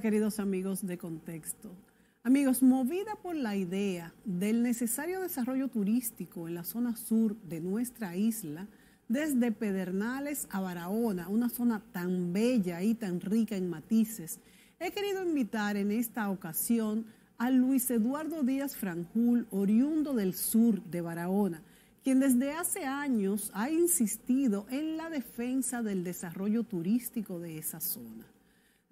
queridos amigos de Contexto. Amigos, movida por la idea del necesario desarrollo turístico en la zona sur de nuestra isla, desde Pedernales a Barahona, una zona tan bella y tan rica en matices, he querido invitar en esta ocasión a Luis Eduardo Díaz Franjul, oriundo del sur de Barahona, quien desde hace años ha insistido en la defensa del desarrollo turístico de esa zona.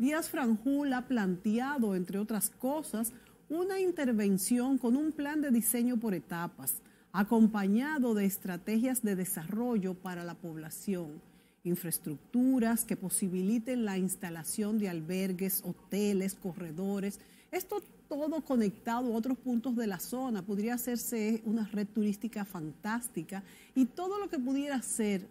Díaz Franjul ha planteado, entre otras cosas, una intervención con un plan de diseño por etapas, acompañado de estrategias de desarrollo para la población, infraestructuras que posibiliten la instalación de albergues, hoteles, corredores, esto todo conectado a otros puntos de la zona, podría hacerse una red turística fantástica y todo lo que pudiera ser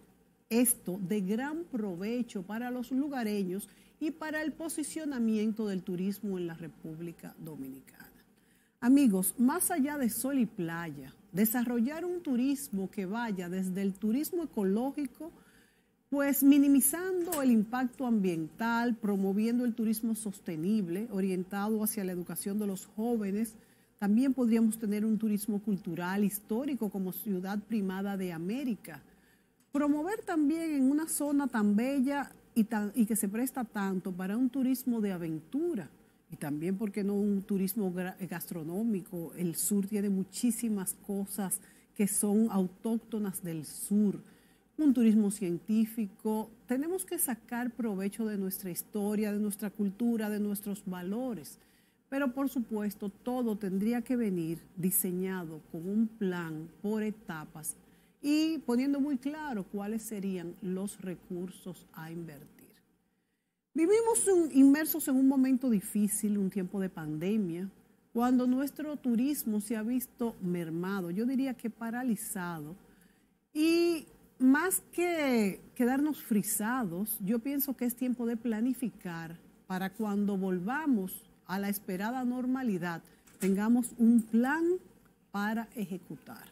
esto de gran provecho para los lugareños y para el posicionamiento del turismo en la República Dominicana. Amigos, más allá de sol y playa, desarrollar un turismo que vaya desde el turismo ecológico, pues minimizando el impacto ambiental, promoviendo el turismo sostenible, orientado hacia la educación de los jóvenes. También podríamos tener un turismo cultural, histórico, como ciudad primada de América. Promover también en una zona tan bella y, que se presta tanto para un turismo de aventura y también, porque no un turismo gastronómico? El sur tiene muchísimas cosas que son autóctonas del sur, un turismo científico. Tenemos que sacar provecho de nuestra historia, de nuestra cultura, de nuestros valores. Pero por supuesto, todo tendría que venir diseñado con un plan por etapas y poniendo muy claro cuáles serían los recursos a invertir. Vivimos inmersos en un momento difícil, un tiempo de pandemia, cuando nuestro turismo se ha visto mermado, yo diría que paralizado, y más que quedarnos frisados, yo pienso que es tiempo de planificar para cuando volvamos a la esperada normalidad, tengamos un plan para ejecutar.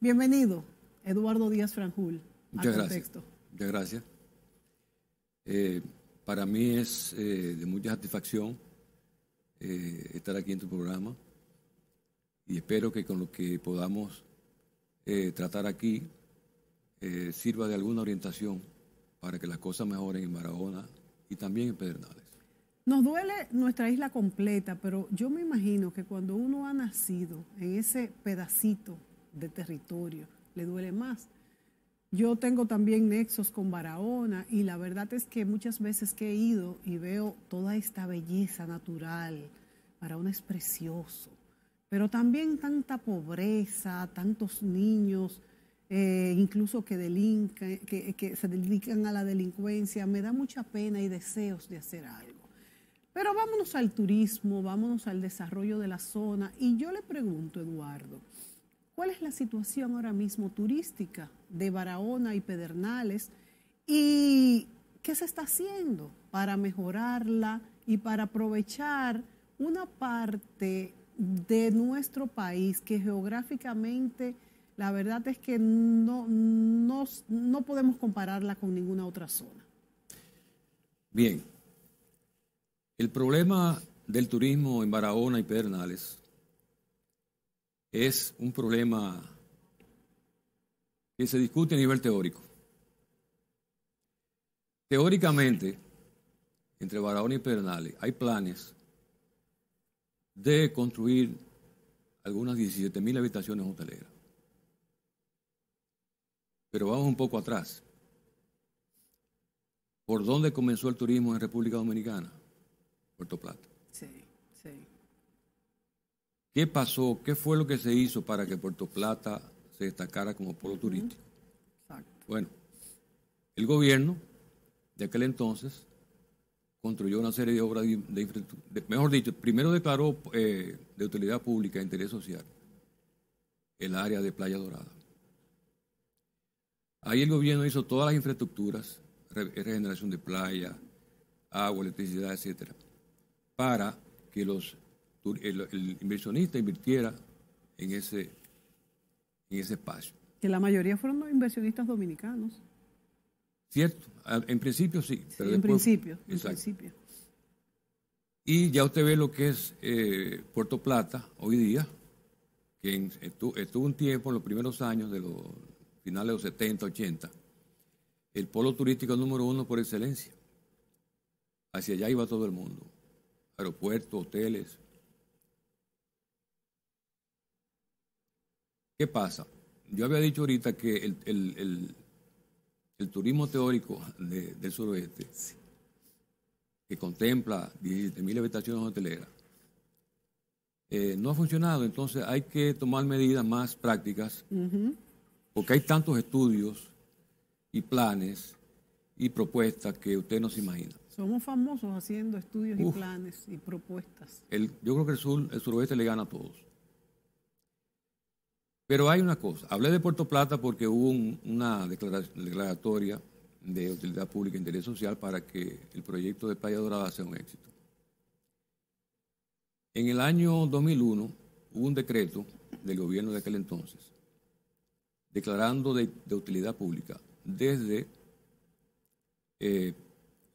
Bienvenido, Eduardo Díaz Franjul. Muchas gracias. Muchas gracias. Eh, para mí es eh, de mucha satisfacción eh, estar aquí en tu programa y espero que con lo que podamos tratar aquí sirva de alguna orientación para que las cosas mejoren en Barahona y también en Pedernales. Nos duele nuestra isla completa, pero yo me imagino que cuando uno ha nacido en ese pedacito de territorio, le duele más. Yo tengo también nexos con Barahona y la verdad es que muchas veces que he ido y veo toda esta belleza natural, Barahona es precioso, pero también tanta pobreza, tantos niños, eh, incluso que, que se dedican a la delincuencia, me da mucha pena y deseos de hacer algo. Pero vámonos al turismo, vámonos al desarrollo de la zona y yo le pregunto, Eduardo, cuál es la situación ahora mismo turística de Barahona y Pedernales y qué se está haciendo para mejorarla y para aprovechar una parte de nuestro país que geográficamente la verdad es que no, no, podemos compararla con ninguna otra zona. Bien, el problema del turismo en Barahona y Pedernales es un problema que se discute a nivel teórico. Teóricamente, entre Barahona y Pedernales, hay planes de construir algunas 17.000 habitaciones hoteleras. Pero vamos un poco atrás. ¿Por dónde comenzó el turismo en República Dominicana? Puerto Plata. ¿Qué pasó? ¿Qué fue lo que se hizo para que Puerto Plata se destacara como polo turístico? Bueno, el gobierno de aquel entonces construyó una serie de obras de, infraestructura, mejor dicho, primero declaró eh, de utilidad pública, e interés social, el área de Playa Dorada. Ahí el gobierno hizo todas las infraestructuras, regeneración de playa, agua, electricidad, etcétera, para que los el, inversionista invirtiera en ese, en ese espacio. Que la mayoría fueron los inversionistas dominicanos. Cierto, en principio sí. en, principio, en principio. Y ya usted ve lo que es eh, Puerto Plata hoy día, que estuvo, estuvo, un tiempo en los primeros años de los finales de los 70, 80, el polo turístico número uno por excelencia. Hacia allá iba todo el mundo. Aeropuertos, hoteles, ¿Qué pasa? Yo había dicho ahorita que el, turismo teórico del suroeste, que contempla 17.000 habitaciones hoteleras, eh, no ha funcionado. Entonces hay que tomar medidas más prácticas, porque hay tantos estudios y planes y propuestas que usted no se imagina. Somos famosos haciendo estudios y planes y propuestas. yo creo que el, sur, el suroeste le gana a todos. Pero hay una cosa, hablé de Puerto Plata porque hubo una declaratoria de utilidad pública e interés social para que el proyecto de Playa Dorada sea un éxito. En el año 2001 hubo un decreto del gobierno de aquel entonces declarando de, utilidad pública desde eh,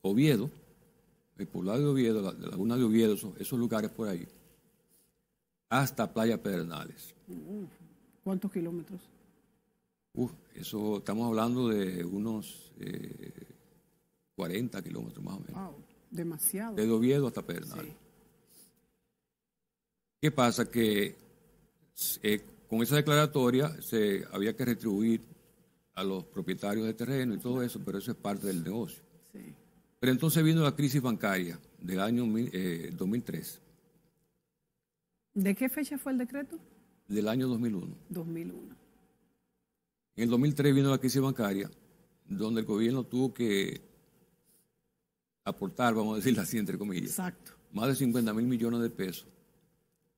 Oviedo, el poblado de Oviedo, la, laguna de Oviedo, esos, esos lugares por ahí, hasta Playa Pedernales. ¿Cuántos kilómetros? Uf, eso estamos hablando de unos 40 eh, kilómetros más o menos. Wow, demasiado. De Oviedo hasta Pernal. ¿Qué pasa? Que eh, con esa declaratoria se había que retribuir a los propietarios de terreno y todo eso, pero eso es parte del negocio. Sí. Pero entonces vino la crisis bancaria del año 2003. Eh, ¿De qué fecha fue el decreto? del año 2001. 2001. En el 2003 vino la crisis bancaria, donde el gobierno tuvo que aportar, vamos a decirlo así, entre comillas, más de 50 mil millones de pesos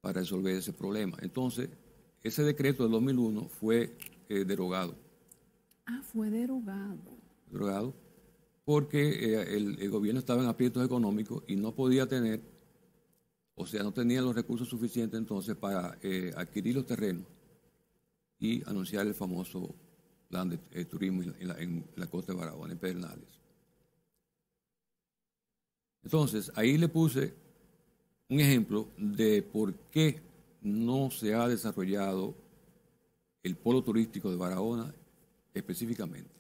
para resolver ese problema. Entonces, ese decreto del 2001 fue eh, derogado. Ah, fue derogado. Derogado porque eh, el, el, gobierno estaba en aprietos económicos y no podía tener o sea, no tenían los recursos suficientes entonces para eh, adquirir los terrenos y anunciar el famoso plan de eh, turismo en la, en la, costa de Barahona, en Pedernales. Entonces, ahí le puse un ejemplo de por qué no se ha desarrollado el polo turístico de Barahona específicamente.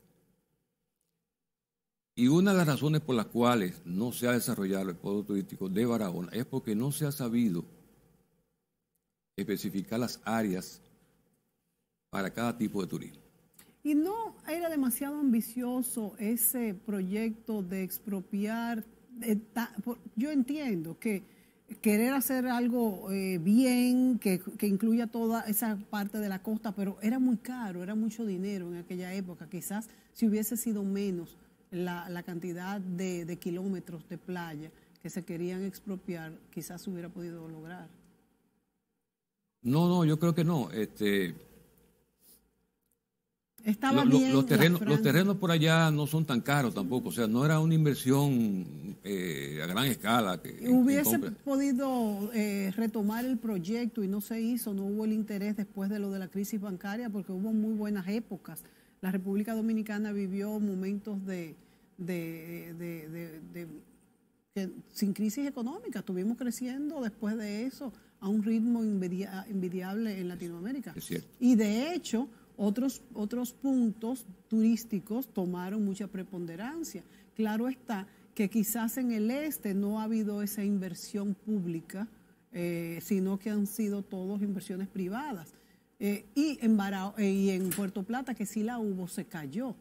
Y una de las razones por las cuales no se ha desarrollado el pueblo turístico de Barahona es porque no se ha sabido especificar las áreas para cada tipo de turismo. Y no era demasiado ambicioso ese proyecto de expropiar. yo entiendo que querer hacer algo eh, bien, que, que, incluya toda esa parte de la costa, pero era muy caro, era mucho dinero en aquella época. Quizás si hubiese sido menos, la, cantidad de, kilómetros de playa que se querían expropiar, quizás se hubiera podido lograr. No, no, yo creo que no. Este, Estaba bien los, terrenos, los terrenos por allá no son tan caros tampoco, o sea, no era una inversión eh, a gran escala. Que, Hubiese podido eh, retomar el proyecto y no se hizo, no hubo el interés después de lo de la crisis bancaria porque hubo muy buenas épocas. La República Dominicana vivió momentos de, de, sin crisis económica, estuvimos creciendo después de eso a un ritmo envidiable en Latinoamérica. Y de hecho, otros, otros puntos turísticos tomaron mucha preponderancia. Claro está que quizás en el este no ha habido esa inversión pública, eh, sino que han sido todos inversiones privadas. Eh, y, en eh, y en Puerto Plata, que sí la hubo, se cayó.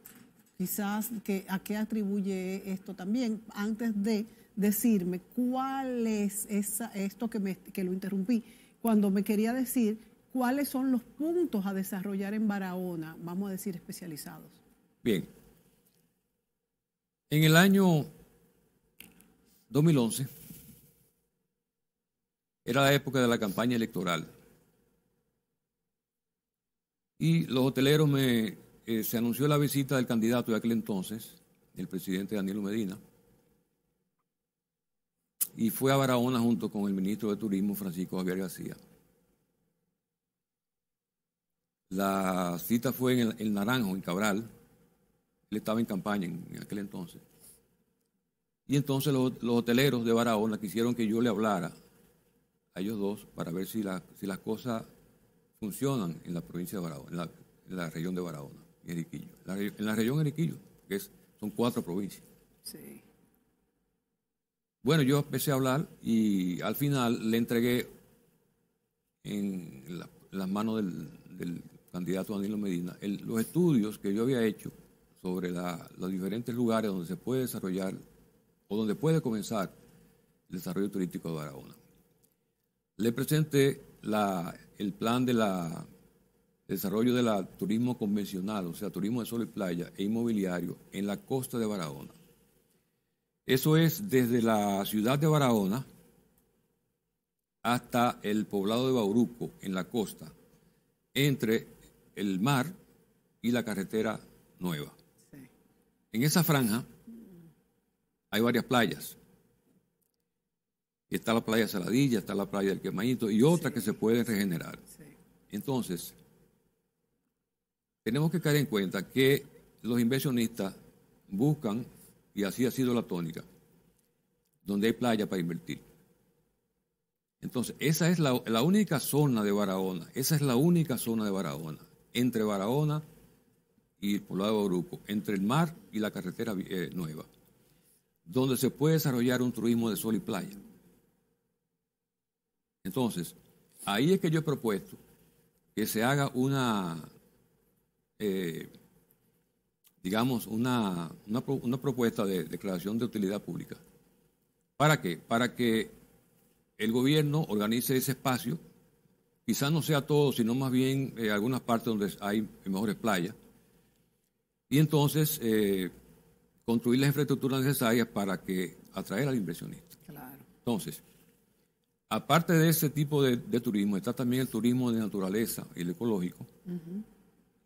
Quizás que, a qué atribuye esto también, antes de decirme cuál es esto que, me, que lo interrumpí, cuando me quería decir cuáles son los puntos a desarrollar en Barahona, vamos a decir especializados. Bien. En el año 2011 era la época de la campaña electoral. Y los hoteleros me eh, se anunció la visita del candidato de aquel entonces, el presidente Daniel Medina, y fue a Barahona junto con el ministro de Turismo, Francisco Javier García. La cita fue en el, Naranjo, en Cabral. Él estaba en campaña en, aquel entonces. Y entonces los, hoteleros de Barahona quisieron que yo le hablara a ellos dos para ver si, las cosas funcionan en la provincia de Barahona, en la región de Barahona en la región Eriquillo, que es, son cuatro provincias. Sí. Bueno, yo empecé a hablar y al final le entregué en, las manos del, candidato Danilo Medina los estudios que yo había hecho sobre los diferentes lugares donde se puede desarrollar o donde puede comenzar el desarrollo turístico de Barahona. Le presenté el plan de la desarrollo del turismo convencional, o sea, turismo de sol y playa e inmobiliario en la costa de Barahona. Eso es desde la ciudad de Barahona hasta el poblado de Bauruco, en la costa, entre el mar y la carretera nueva. En esa franja hay varias playas. Está la playa Saladilla, está la playa del Quemaito y otra que se puede regenerar. Entonces, tenemos que caer en cuenta que los inversionistas buscan, y así ha sido la tónica, donde hay playa para invertir. Entonces, esa es la, única zona de Barahona, esa es la única zona de Barahona, entre Barahona y el poblado de Oruco, entre el mar y la carretera eh, nueva, donde se puede desarrollar un turismo de sol y playa. Entonces, ahí es que yo he propuesto que se haga una eh, digamos, una, una, propuesta de declaración de utilidad pública. ¿Para qué? Para que el gobierno organice ese espacio, quizás no sea todo, sino más bien eh, algunas partes donde hay mejores playas, y entonces eh, construir las infraestructuras necesarias para que atraer al inversionista. Entonces, aparte de ese tipo de, turismo, está también el turismo de naturaleza y el ecológico,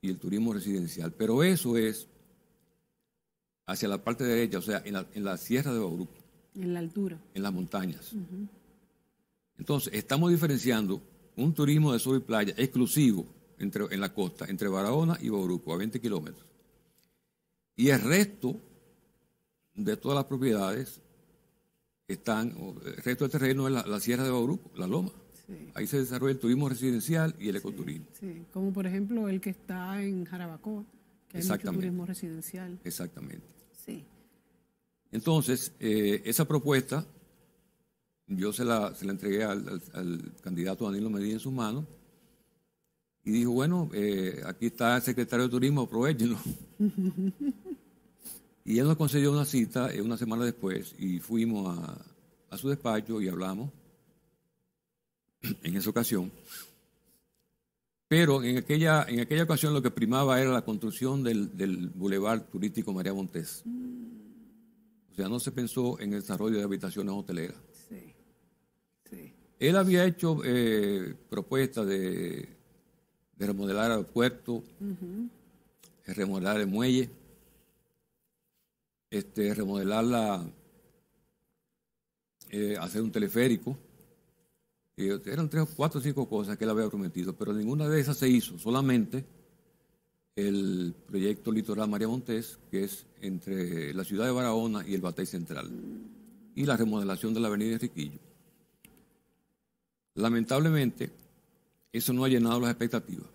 y el turismo residencial. Pero eso es hacia la parte derecha, o sea, en la, en la sierra de Bauruco. En la altura. En las montañas. Entonces, estamos diferenciando un turismo de sol y playa exclusivo entre, en la costa, entre Barahona y Bauruco, a 20 kilómetros. Y el resto de todas las propiedades están, el resto del terreno es la, la sierra de Bauruco, la loma. Ahí se desarrolla el turismo residencial y el ecoturismo. Sí, como por ejemplo el que está en Jarabacoa, que es turismo residencial. Exactamente. Sí. Entonces, eh, esa propuesta yo se la, se la entregué al, candidato Danilo Medina en sus manos y dijo, bueno, eh, aquí está el secretario de Turismo, aprovechenlo. y él nos concedió una cita eh, una semana después y fuimos a su despacho y hablamos en esa ocasión. Pero en aquella, en aquella ocasión lo que primaba era la construcción del, del bulevar Turístico María Montes. O sea, no se pensó en el desarrollo de habitaciones hoteleras. Él había hecho eh, propuestas de, remodelar el puerto, remodelar el muelle, este, remodelar la, eh, hacer un teleférico eran tres, cuatro o cinco cosas que él había prometido, pero ninguna de esas se hizo, solamente el proyecto Litoral María Montés, que es entre la ciudad de Barahona y el Batey Central, y la remodelación de la avenida Riquillo. Lamentablemente, eso no ha llenado las expectativas.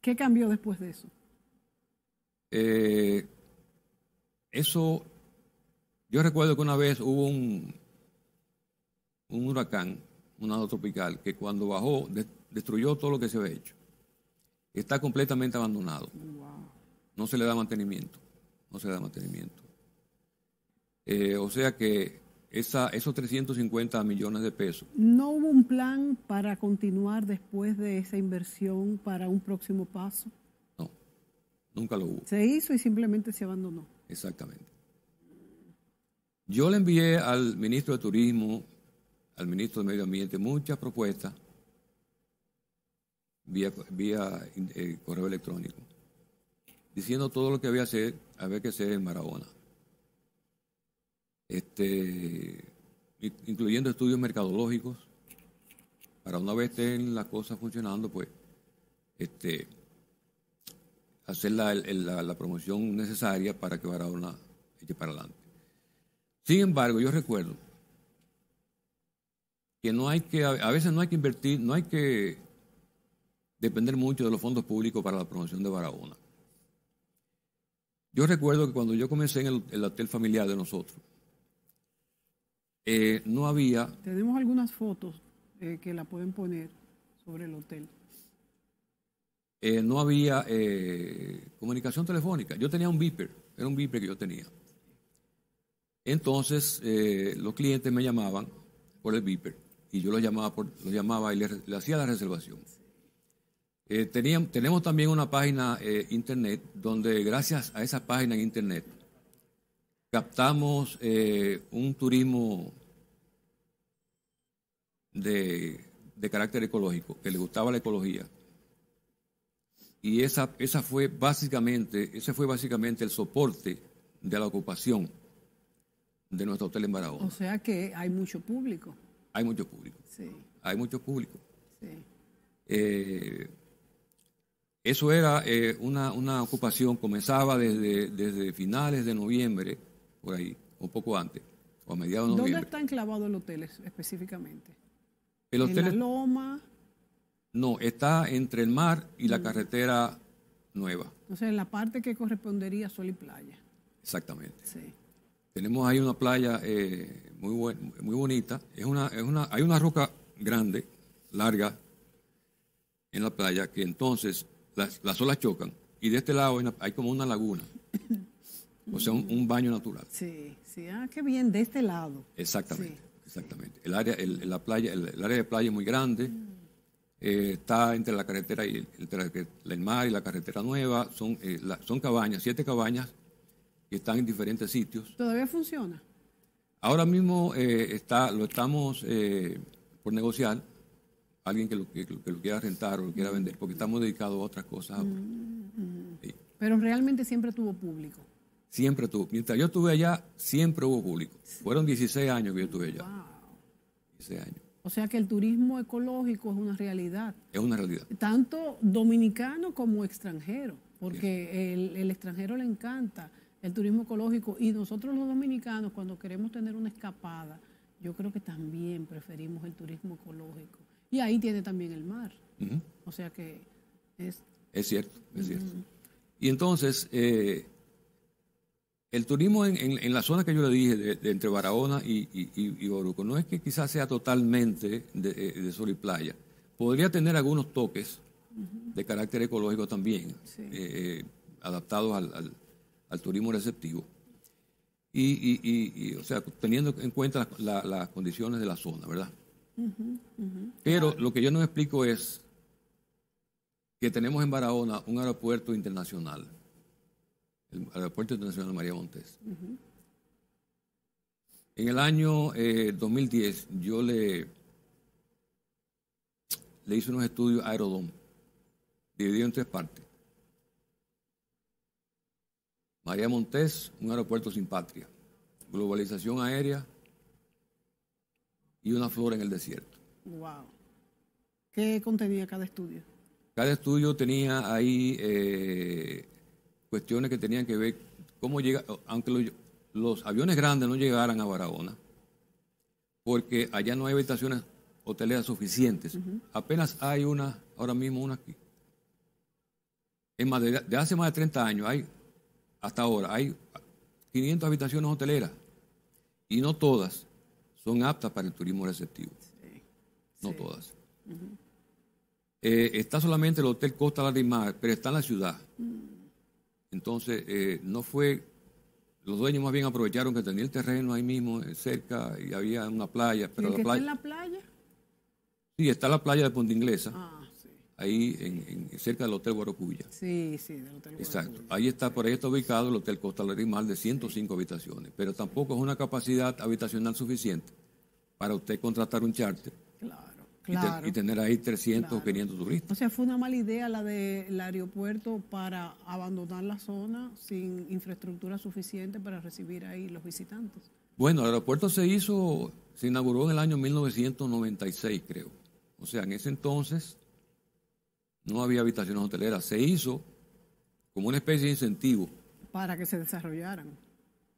¿Qué cambió después de eso? Eh, eso, yo recuerdo que una vez hubo un, un huracán, un lado tropical, que cuando bajó destruyó todo lo que se había hecho. Está completamente abandonado. No se le da mantenimiento. No se le da mantenimiento. Eh, o sea que esa, esos 350 millones de pesos. ¿No hubo un plan para continuar después de esa inversión para un próximo paso? No, nunca lo hubo. Se hizo y simplemente se abandonó. Exactamente. Yo le envié al ministro de Turismo al ministro de Medio Ambiente muchas propuestas vía, vía eh, correo electrónico, diciendo todo lo que había, hacer, había que hacer en Marabona, este, incluyendo estudios mercadológicos, para una vez estén las cosas funcionando, pues este, hacer la, la, promoción necesaria para que Maradona eche para adelante. Sin embargo, yo recuerdo que no hay que, a veces no hay que invertir, no hay que depender mucho de los fondos públicos para la promoción de Barahona. Yo recuerdo que cuando yo comencé en el, hotel familiar de nosotros, eh, no había... Tenemos algunas fotos eh, que la pueden poner sobre el hotel. Eh, no había comunicación telefónica. Yo tenía un beeper, era un beeper que yo tenía. Entonces los clientes me llamaban por el beeper y yo lo llamaba, por, lo llamaba y le, hacía la reservación. Eh, teníamos, tenemos también una página eh, internet donde gracias a esa página en internet captamos eh, un turismo de, de, carácter ecológico, que le gustaba la ecología. Y esa, esa fue básicamente, ese fue básicamente el soporte de la ocupación de nuestro hotel en Barahona. O sea que hay mucho público hay mucho público. Sí. Hay mucho público. Sí. Eh, eso era eh, una, ocupación, comenzaba desde, desde finales de noviembre, por ahí, un poco antes, o a mediados de noviembre. ¿Dónde está enclavado el hotel específicamente? El hotel ¿En la Loma? No, está entre el mar y la mm. carretera nueva. Entonces, en la parte que correspondería a Sol y Playa. Exactamente. Sí. Tenemos ahí una playa eh, muy, muy bonita. Es una, una, hay una roca grande, larga, en la playa, que entonces las, olas chocan. Y de este lado hay como una laguna. O sea, un, baño natural. Sí, sí, ah, qué bien, de este lado. Exactamente, exactamente. El área, el, la playa, el, área de playa es muy grande. Mm. Eh, está entre la carretera y el, entre el mar y la carretera nueva. Son, eh, son cabañas, siete cabañas están en diferentes sitios. ¿Todavía funciona? Ahora mismo eh, está, lo estamos eh, por negociar, alguien que lo, que, quiera rentar o lo quiera vender, porque estamos dedicados a otras cosas mm, mm. Pero realmente siempre tuvo público. Siempre tuvo. Mientras yo estuve allá, siempre hubo público. Fueron 16 años que yo estuve allá. 16 años. O sea que el turismo ecológico es una realidad. Es una realidad. Tanto dominicano como extranjero, porque el, el extranjero le encanta el turismo ecológico y nosotros los dominicanos cuando queremos tener una escapada, yo creo que también preferimos el turismo ecológico. Y ahí tiene también el mar. O sea que es... Es cierto, es cierto. Y entonces, eh, el turismo en, la zona que yo le dije, de, entre Barahona y, y, no es que quizás sea totalmente eh, de, sol y playa. Podría tener algunos toques de carácter ecológico también, eh, adaptados al, al al turismo receptivo. Y, o sea, teniendo en cuenta las condiciones de la zona, ¿verdad? Pero lo que yo no explico es que tenemos en Barahona un aeropuerto internacional, el Aeropuerto Internacional María Montes. En el año 2010 eh, yo le, le hice unos estudios a Aerodón, dividido en tres partes. María Montés, un aeropuerto sin patria, globalización aérea y una flora en el desierto. Wow. ¿Qué contenía cada estudio? Cada estudio tenía ahí eh, cuestiones que tenían que ver cómo llega, aunque los, aviones grandes no llegaran a Barahona, porque allá no hay habitaciones hoteleras suficientes. Apenas hay una, ahora mismo una aquí. En de hace más de 30 años hay hasta ahora. Hay 500 habitaciones hoteleras y no todas son aptas para el turismo receptivo. no todas. Eh, está solamente el Hotel Costa Larimar, pero está en la ciudad. Mm. Entonces, eh, no fue. Los dueños más bien aprovecharon que tenía el terreno ahí mismo, eh, cerca, y había una playa. la playa, está en la playa? Sí, está la playa de Ponte Inglesa. Ah ahí en, cerca del Hotel Guarocuya. Sí, sí, del Hotel Exacto. Ahí está, por ahí está ubicado el Hotel Costa más de 105 habitaciones, pero tampoco es una capacidad habitacional suficiente para usted contratar un charter. Claro. Claro. Y, tener ahí 300 500 turistas. O sea, fue una mala idea la del aeropuerto para abandonar la zona sin infraestructura suficiente para recibir ahí los visitantes. Bueno, el aeropuerto se hizo, se inauguró en el año 1996, creo. O sea, en ese entonces no había habitaciones hoteleras. Se hizo como una especie de incentivo. Para que se desarrollaran.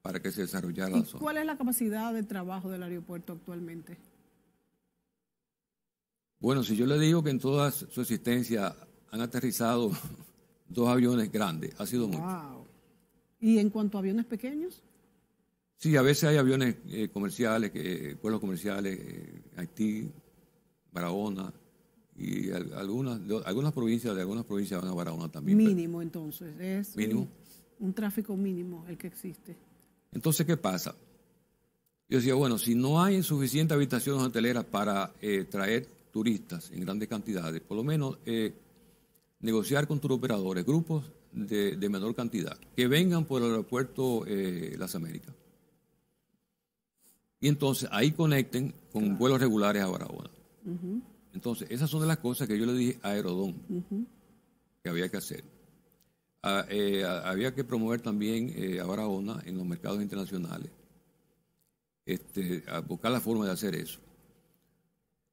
Para que se desarrollara la zona. ¿Cuál es la capacidad de trabajo del aeropuerto actualmente? Bueno, si yo le digo que en toda su existencia han aterrizado dos aviones grandes, ha sido wow. mucho. ¿Y en cuanto a aviones pequeños? Sí, a veces hay aviones eh, comerciales, pueblos comerciales, eh, Haití, Barahona, y algunas, algunas provincias, de algunas provincias van a Barahona también. Mínimo entonces, es mínimo. Un, tráfico mínimo el que existe. Entonces, ¿qué pasa? Yo decía, bueno, si no hay suficientes habitaciones hoteleras para eh, traer turistas en grandes cantidades, por lo menos eh, negociar con turoperadores, grupos de, menor cantidad, que vengan por el aeropuerto eh, Las Américas. Y entonces ahí conecten con vuelos regulares a Barahona. Entonces, esas son de las cosas que yo le dije a Aerodón que había que hacer. Ah, eh, había que promover también eh, a Barahona en los mercados internacionales, este, a buscar la forma de hacer eso.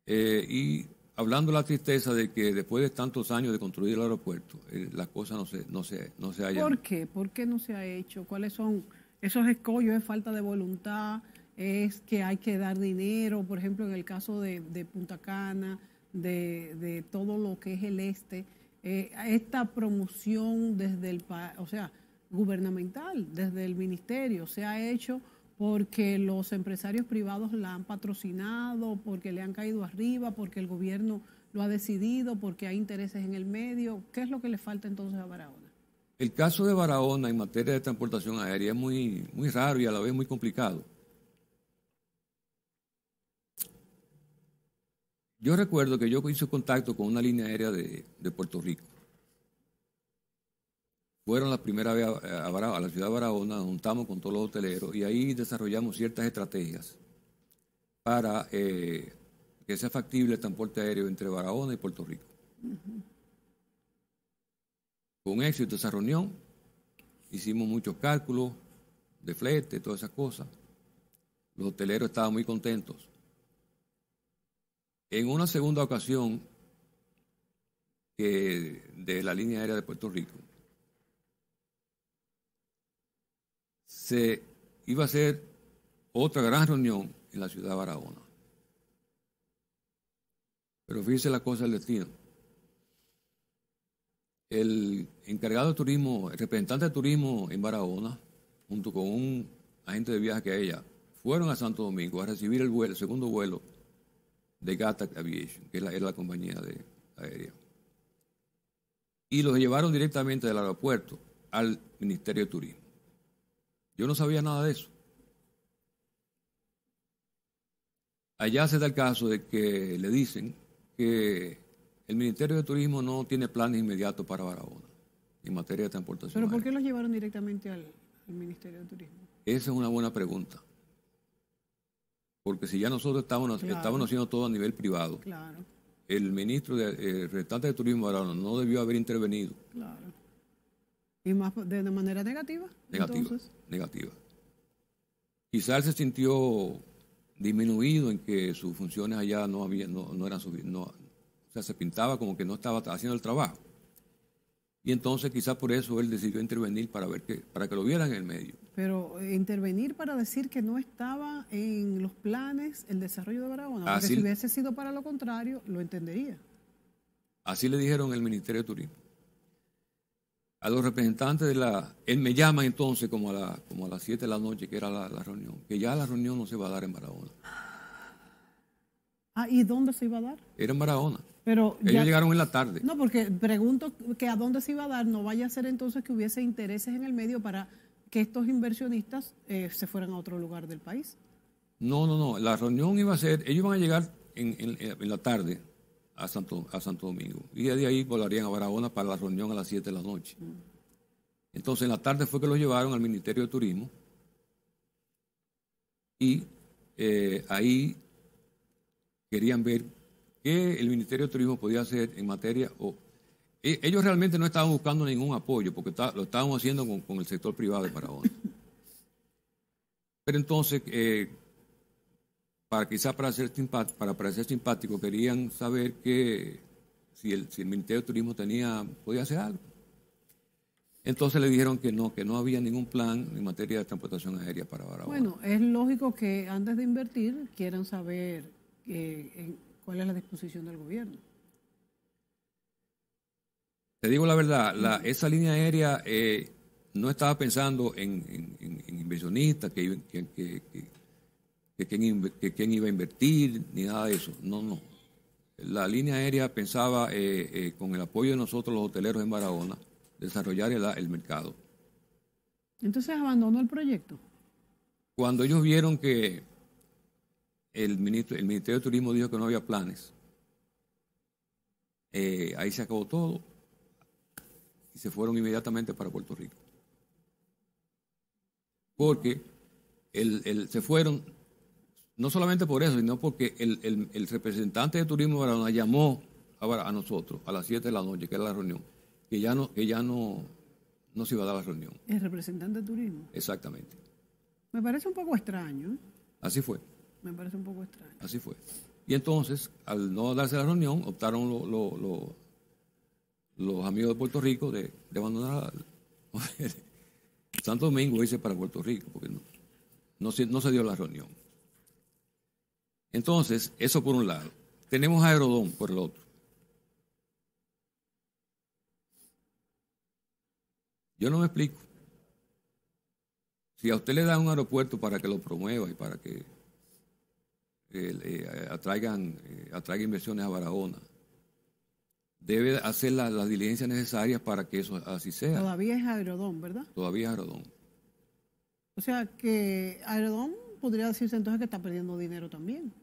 Eh, y hablando de la tristeza de que después de tantos años de construir el aeropuerto, la cosa no se, no, se, no se ¿Por qué? ¿Por qué no se ha hecho? ¿Cuáles son esos escollos? ¿Es falta de voluntad? es que hay que dar dinero, por ejemplo, en el caso de Punta Cana, de, todo lo que es el este, eh, esta promoción desde el, o sea, gubernamental, desde el ministerio, se ha hecho porque los empresarios privados la han patrocinado, porque le han caído arriba, porque el gobierno lo ha decidido, porque hay intereses en el medio. ¿Qué es lo que le falta entonces a Barahona? El caso de Barahona en materia de transportación aérea es muy, muy raro y a la vez muy complicado. Yo recuerdo que yo hice contacto con una línea aérea de, Puerto Rico. Fueron la primera vez a, la ciudad de Barahona, nos juntamos con todos los hoteleros y ahí desarrollamos ciertas estrategias para eh, que sea factible el transporte aéreo entre Barahona y Puerto Rico. Con éxito esa reunión, hicimos muchos cálculos de flete, todas esas cosas. Los hoteleros estaban muy contentos. En una segunda ocasión de la línea aérea de Puerto Rico, se iba a hacer otra gran reunión en la ciudad de Barahona. Pero fíjese la cosa del destino. El encargado de turismo, el representante de turismo en Barahona, junto con un agente de viaje que ella, fueron a Santo Domingo a recibir el, vuelo, el segundo vuelo de Gata Aviation, que era la compañía de aérea. Y los llevaron directamente del aeropuerto al Ministerio de Turismo. Yo no sabía nada de eso. Allá se da el caso de que le dicen que el Ministerio de Turismo no tiene planes inmediatos para Barahona en materia de transportación. ¿Pero por qué los llevaron directamente al, al Ministerio de Turismo? Esa es una buena pregunta porque si ya nosotros estábamos haciendo todo a nivel privado, el ministro de, el eh, restante de Turismo no debió haber intervenido. Claro. ¿Y más de manera negativa? Negativa. Negativa. Quizás se sintió disminuido en que sus funciones allá no, habían no, no eran no, o sea, se pintaba como que no estaba haciendo el trabajo. Y entonces quizás por eso él decidió intervenir para ver que, para que lo vieran en el medio. Pero eh, intervenir para decir que no estaba en los planes el desarrollo de Barahona, porque si hubiese sido para lo contrario, lo entendería. Así le dijeron el Ministerio de Turismo. A los representantes de la... Él me llama entonces como a, como a las 7 de la noche, que era la, la reunión, que ya la reunión no se va a dar en Barahona. Ah, ¿y dónde se iba a dar? Era en Barahona. Ellos llegaron en la tarde. No, porque pregunto que a dónde se iba a dar, no vaya a ser entonces que hubiese intereses en el medio para que estos inversionistas eh, se fueran a otro lugar del país. No, no, no. La reunión iba a ser, ellos iban a llegar en, la tarde a Santo, a Santo Domingo y de ahí volarían a Barahona para la reunión a las 7 de la noche. Entonces en la tarde fue que los llevaron al Ministerio de Turismo y eh, ahí querían ver que el Ministerio de Turismo podía hacer en materia... o eh, ellos realmente no estaban buscando ningún apoyo, porque lo estaban haciendo con, el sector privado de Paraguay. Pero entonces, eh, para quizás para, ser para parecer simpático, querían saber que si el, si Ministerio de Turismo tenía, podía hacer algo. Entonces le dijeron que no, que no había ningún plan en materia de transportación aérea para Barahona. Bueno, es lógico que antes de invertir quieran saber que eh, ¿Cuál es la disposición del gobierno? Te digo la verdad, esa línea aérea eh, no estaba pensando en, inversionistas, que, quién iba a invertir, ni nada de eso. No, no. La línea aérea pensaba, eh, eh, con el apoyo de nosotros los hoteleros en Barahona, desarrollar el mercado. Entonces abandonó el proyecto. Cuando ellos vieron que el, ministro, el Ministerio de Turismo dijo que no había planes. Eh, ahí se acabó todo y se fueron inmediatamente para Puerto Rico. Porque se fueron, no solamente por eso, sino porque el, representante de Turismo de llamó a, a nosotros a las 7 de la noche, que era la reunión, que ya no, que ya no, no se iba a dar la reunión. El representante de Turismo. Exactamente. Me parece un poco extraño. ¿eh? Así fue. Me parece un poco extraño. Así fue. Y entonces, al no darse la reunión, optaron los amigos de Puerto Rico de, abandonar Santo Domingo, hice para Puerto Rico, porque no, se, no se dio la reunión. Entonces, eso por un lado. Tenemos a Aerodón por el otro. Yo no me explico. Si a usted le da un aeropuerto para que lo promueva y para que eh, atraigan, eh, atraiga inversiones a Barahona. Debe hacer las diligencias necesarias para que eso así sea. Todavía es Aerodón, ¿verdad? Todavía es Aerodón. O sea que Aerodón podría decirse entonces que está perdiendo dinero también.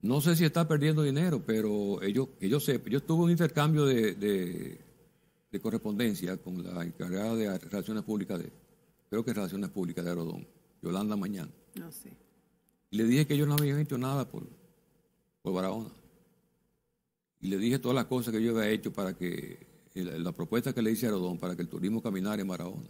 No sé si está perdiendo dinero, pero ellos, ellos sé, yo tuve un intercambio de, de, correspondencia con la encargada de Relaciones Públicas de, creo que Relaciones Públicas de Aerodón, Yolanda Mañana. Ah, no sé. Y le dije que yo no había hecho nada por, Barahona. Y le dije todas las cosas que yo había hecho para que, la, la propuesta que le hice a Rodón para que el turismo caminara en Barahona.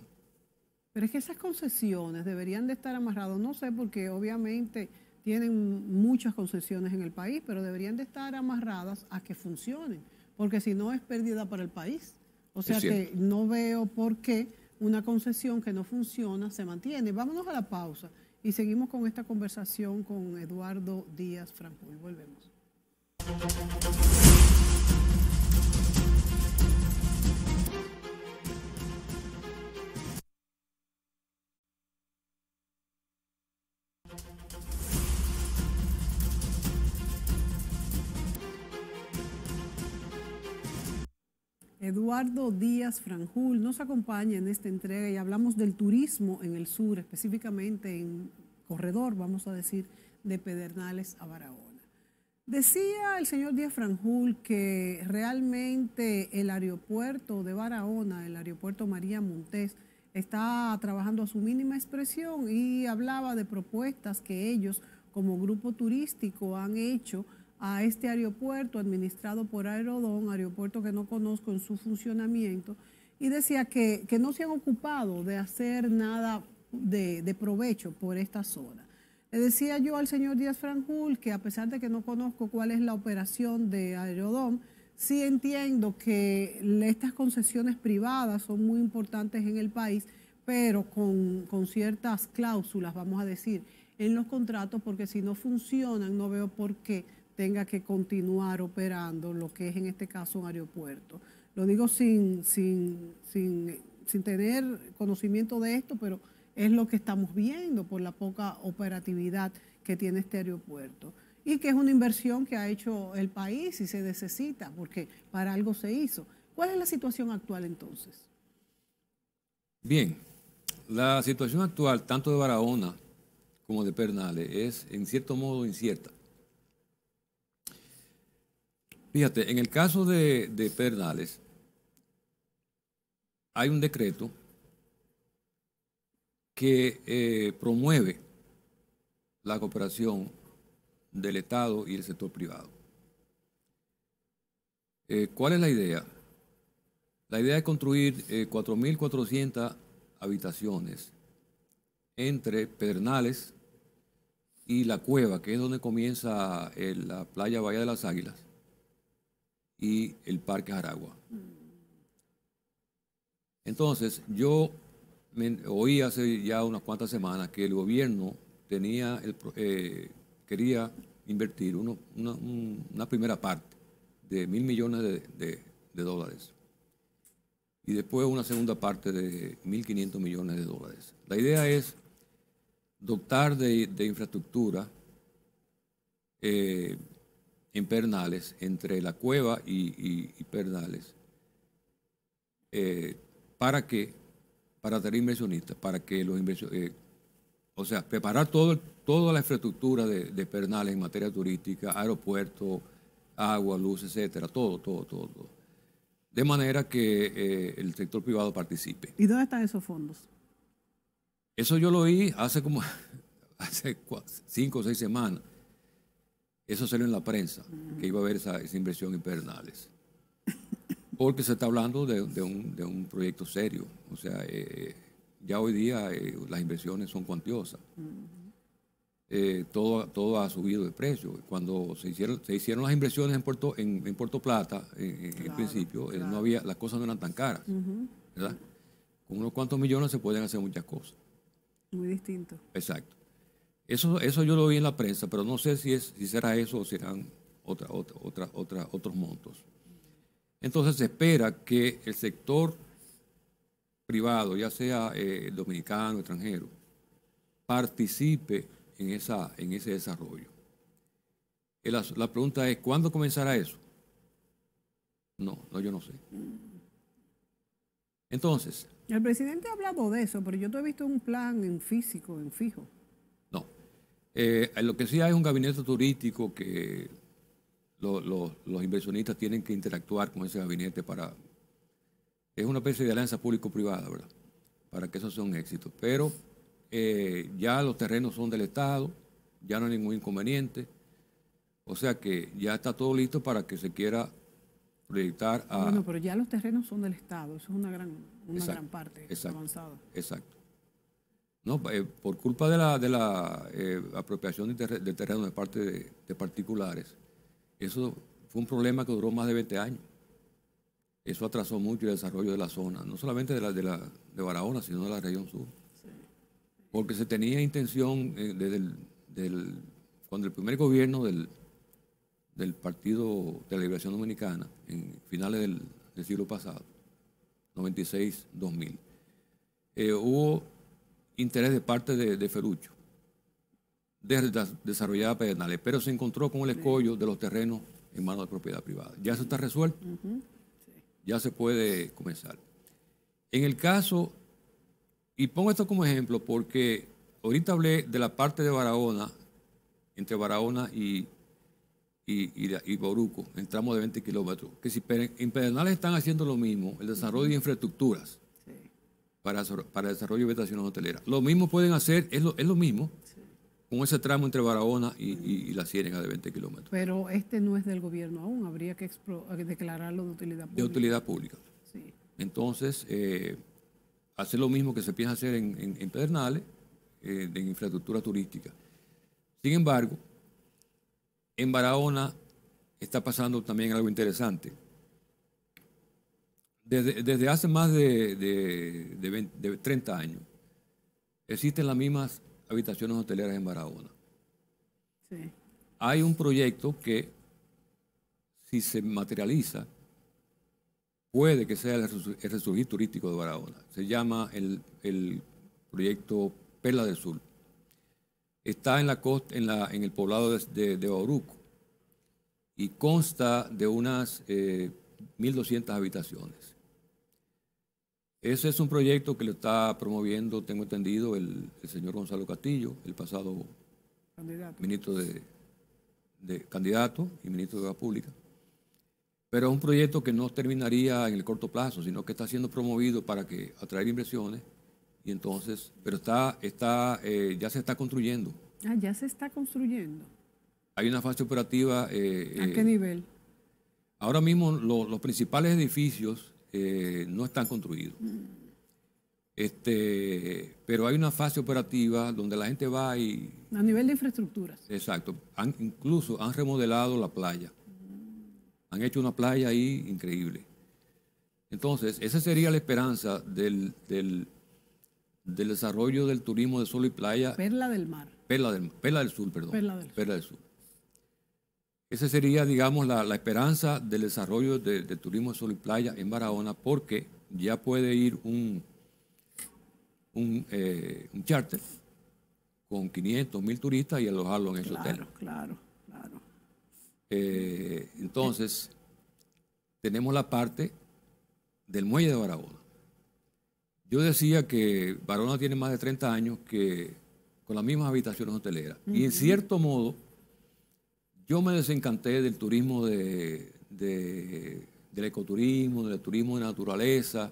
Pero es que esas concesiones deberían de estar amarradas, no sé, porque obviamente tienen muchas concesiones en el país, pero deberían de estar amarradas a que funcionen, porque si no es pérdida para el país. O sea que no veo por qué una concesión que no funciona se mantiene. Vámonos a la pausa. Y seguimos con esta conversación con Eduardo Díaz Franco. Y volvemos. Eduardo Díaz Franjul nos acompaña en esta entrega y hablamos del turismo en el sur, específicamente en corredor, vamos a decir, de Pedernales a Barahona. Decía el señor Díaz Franjul que realmente el aeropuerto de Barahona, el aeropuerto María Montes, está trabajando a su mínima expresión y hablaba de propuestas que ellos como grupo turístico han hecho a este aeropuerto administrado por Aerodón, aeropuerto que no conozco en su funcionamiento, y decía que, no se han ocupado de hacer nada de, provecho por esta zona. Le decía yo al señor Díaz Franjul que a pesar de que no conozco cuál es la operación de Aerodón, sí entiendo que estas concesiones privadas son muy importantes en el país, pero con, con ciertas cláusulas, vamos a decir, en los contratos, porque si no funcionan, no veo por qué tenga que continuar operando lo que es en este caso un aeropuerto. Lo digo sin, sin, tener conocimiento de esto, pero es lo que estamos viendo por la poca operatividad que tiene este aeropuerto y que es una inversión que ha hecho el país y se necesita porque para algo se hizo. ¿Cuál es la situación actual entonces? Bien, la situación actual tanto de Barahona como de Pernales es en cierto modo incierta. Fíjate, en el caso de, de Pernales, hay un decreto que eh, promueve la cooperación del Estado y el sector privado. Eh, ¿Cuál es la idea? La idea es construir 4.400 eh, habitaciones entre Pedernales y La Cueva, que es donde comienza la playa Bahía de las Águilas, y el Parque aragua Entonces, yo me oí hace ya unas cuantas semanas que el gobierno tenía el, eh, quería invertir una, primera parte de mil millones de, dólares y después una segunda parte de mil quinientos millones de dólares. La idea es dotar de, infraestructura eh, en Pernales, entre la cueva y, Pernales, eh, para que, para tener inversionistas, para que los inversionistas, eh, o sea, preparar todo, toda la infraestructura de, Pernales en materia turística, aeropuerto, agua, luz, etcétera, todo, todo, todo, De manera que eh, el sector privado participe. ¿Y dónde están esos fondos? Eso yo lo oí hace como hace cinco o seis semanas. Eso salió en la prensa, que iba a haber esa, inversión en Pernales. Porque se está hablando de, un, proyecto serio. O sea, eh, ya hoy día eh, las inversiones son cuantiosas. Eh, todo, todo ha subido de precio. Cuando se hicieron, se hicieron las inversiones en Puerto, en, Puerto Plata, en, principio, no había, las cosas no eran tan caras. Con unos cuantos millones se pueden hacer muchas cosas. Muy distinto. Exacto. Eso, yo lo vi en la prensa, pero no sé si, es, si será eso o serán otra, otra, otros montos. Entonces se espera que el sector privado, ya sea eh, dominicano, extranjero, participe en, esa, en ese desarrollo. La, la, pregunta es, ¿cuándo comenzará eso? No, no, yo no sé. Entonces... El presidente ha hablado de eso, pero yo te he visto un plan en físico, en fijo. Eh, lo que sí hay es un gabinete turístico que los inversionistas tienen que interactuar con ese gabinete para... Es una especie de alianza público-privada, ¿verdad? Para que eso sea un éxito. Pero eh, ya los terrenos son del Estado, ya no hay ningún inconveniente. O sea que ya está todo listo para que se quiera proyectar a... Bueno, pero ya los terrenos son del Estado, eso es una gran, una gran parte avanzada. Exacto. No, eh, por culpa de la, eh, apropiación de, terreno de parte de, particulares, eso fue un problema que duró más de 20 años. Eso atrasó mucho el desarrollo de la zona, no solamente de, la, de, la, de Barahona, sino de la región sur. Porque se tenía intención eh, desde el, cuando el primer gobierno del, del Partido de la Liberación Dominicana, en finales del, del siglo pasado, 96-2000, hubo interés de parte de, Ferucho de desarrollada Pedernales, pero se encontró con el escollo de los terrenos en manos de propiedad privada. Ya eso está resuelto, ya se puede comenzar. En el caso, y pongo esto como ejemplo porque ahorita hablé de la parte de Barahona, entre Barahona y, y, Boruco, en tramo de 20 kilómetros, que si en Pedernales están haciendo lo mismo, el desarrollo de infraestructuras, para, desarrollo de habitaciones hoteleras. Lo mismo pueden hacer, es lo, mismo, con ese tramo entre Barahona y, la sierra de 20 kilómetros. Pero este no es del gobierno aún, habría que eh, declararlo de utilidad pública. De utilidad pública. Entonces, eh, hacer lo mismo que se piensa hacer en, Pedernales, en eh, infraestructura turística. Sin embargo, en Barahona está pasando también algo interesante desde, hace más de, de, 30 años, existen las mismas habitaciones hoteleras en Barahona. Hay un proyecto que, si se materializa, puede que sea el resurgir turístico de Barahona. Se llama el, proyecto Perla del Sur. Está en la en, el poblado de, Bauruco y consta de unas 1.200 eh, habitaciones. Ese es un proyecto que lo está promoviendo, tengo entendido, el, señor Gonzalo Castillo, el pasado ministro de, candidato y ministro de la Pública. Pero es un proyecto que no terminaría en el corto plazo, sino que está siendo promovido para que atraer inversiones y entonces, pero está, está, eh, ya se está construyendo. Ah, ya se está construyendo. Hay una fase operativa. Eh, ¿A qué eh, nivel? Ahora mismo los principales edificios eh, no están construidos. Mm. Este, pero hay una fase operativa donde la gente va y... A nivel de infraestructuras. Exacto. incluso han remodelado la playa. Mm. Han hecho una playa ahí increíble. Entonces, esa sería la esperanza del, del, desarrollo del turismo de sol y playa. Perla del mar. Perla del, Perla del sur, perdón. Perla del Perla del sur. Esa sería, digamos, la, esperanza del desarrollo de, de, turismo sol y playa en Barahona, porque ya puede ir un, un, eh, charter con 500, mil turistas y alojarlo en ese hotel. Claro, claro. Eh, entonces, tenemos la parte del muelle de Barahona. Yo decía que Barahona tiene más de 30 años que con las mismas habitaciones hoteleras. Y en cierto modo, yo me desencanté del turismo del ecoturismo, del turismo de naturaleza,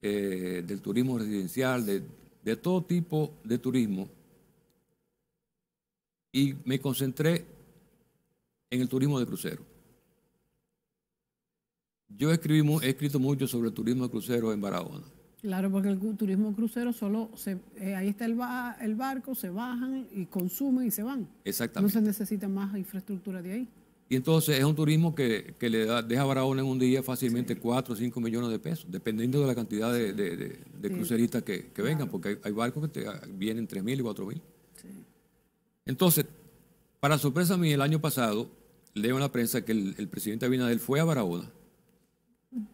eh, del turismo residencial, de, todo tipo de turismo. Y me concentré en el turismo de crucero. Yo escribí, he escrito mucho sobre el turismo de crucero en Barahona. Claro, porque el turismo crucero solo se, eh, ahí está el, barco, se bajan y consumen y se van. Exactamente. No se necesita más infraestructura de ahí. Y entonces es un turismo que, que le deja a Barahona en un día fácilmente 4 o 5 millones de pesos, dependiendo de la cantidad de, cruceristas que, vengan, porque hay, barcos que ah, vienen 3.000 mil y 4.000. mil. Entonces, para sorpresa mía, el año pasado leo en la prensa que el, el presidente Abinadel fue a Barahona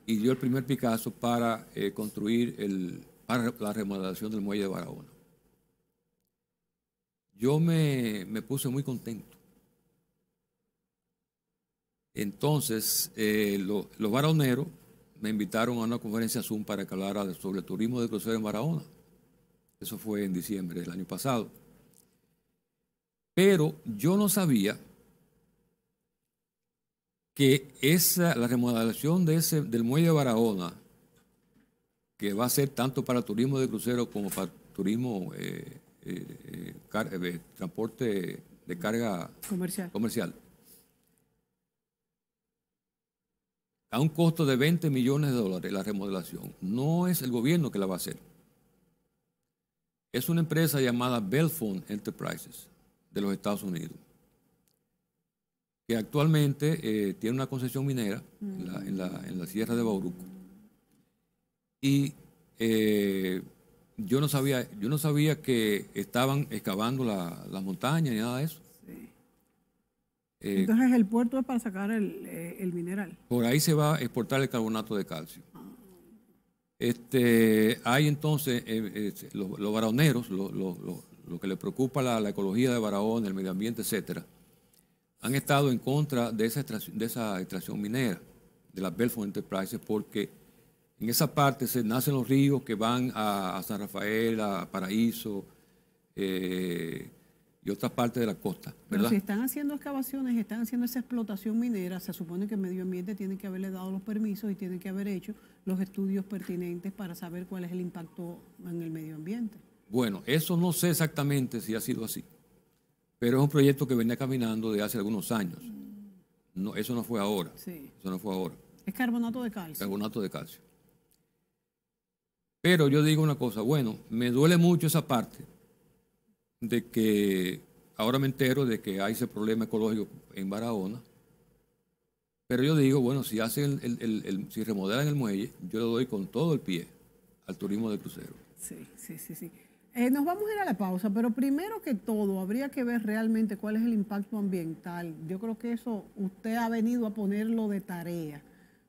y dio el primer Picasso para eh, construir el, la remodelación del muelle de Barahona. Yo me, puse muy contento. Entonces, eh, los baroneros me invitaron a una conferencia Zoom para que hablara sobre el turismo de crucero en Barahona. Eso fue en diciembre del año pasado. Pero yo no sabía que esa, la remodelación de ese, del muelle de Barahona, que va a ser tanto para turismo de crucero como para turismo, de eh, eh, eh, transporte de carga comercial. comercial, a un costo de 20 millones de dólares la remodelación. No es el gobierno que la va a hacer. Es una empresa llamada Phone Enterprises de los Estados Unidos que actualmente eh, tiene una concesión minera mm. en, la, sierra de Bauruco. Y eh, yo, no sabía, yo no sabía que estaban excavando las montañas ni nada de eso. Eh, entonces el puerto es para sacar el, mineral. Por ahí se va a exportar el carbonato de calcio. Ah. Este, hay entonces los, los, varoneros, lo que les preocupa la, ecología de Barahona, el medio ambiente, etcétera, han estado en contra de esa extracción, de esa extracción minera, de las Belfort Enterprises, porque en esa parte se nacen los ríos que van a, San Rafael, a Paraíso eh, y otras partes de la costa. Pero si están haciendo excavaciones, están haciendo esa explotación minera, se supone que el medio ambiente tiene que haberle dado los permisos y tiene que haber hecho los estudios pertinentes para saber cuál es el impacto en el medio ambiente. Bueno, eso no sé exactamente si ha sido así. Pero es un proyecto que venía caminando de hace algunos años. No, eso no fue ahora. Sí. Eso no fue ahora. Es carbonato de calcio. Carbonato de calcio. Pero yo digo una cosa, bueno, me duele mucho esa parte de que ahora me entero de que hay ese problema ecológico en Barahona. Pero yo digo, bueno, si hacen el, si remodelan el muelle, yo lo doy con todo el pie al turismo de crucero. Sí, sí, sí, sí. Eh, nos vamos a ir a la pausa, pero primero que todo habría que ver realmente cuál es el impacto ambiental. Yo creo que eso usted ha venido a ponerlo de tarea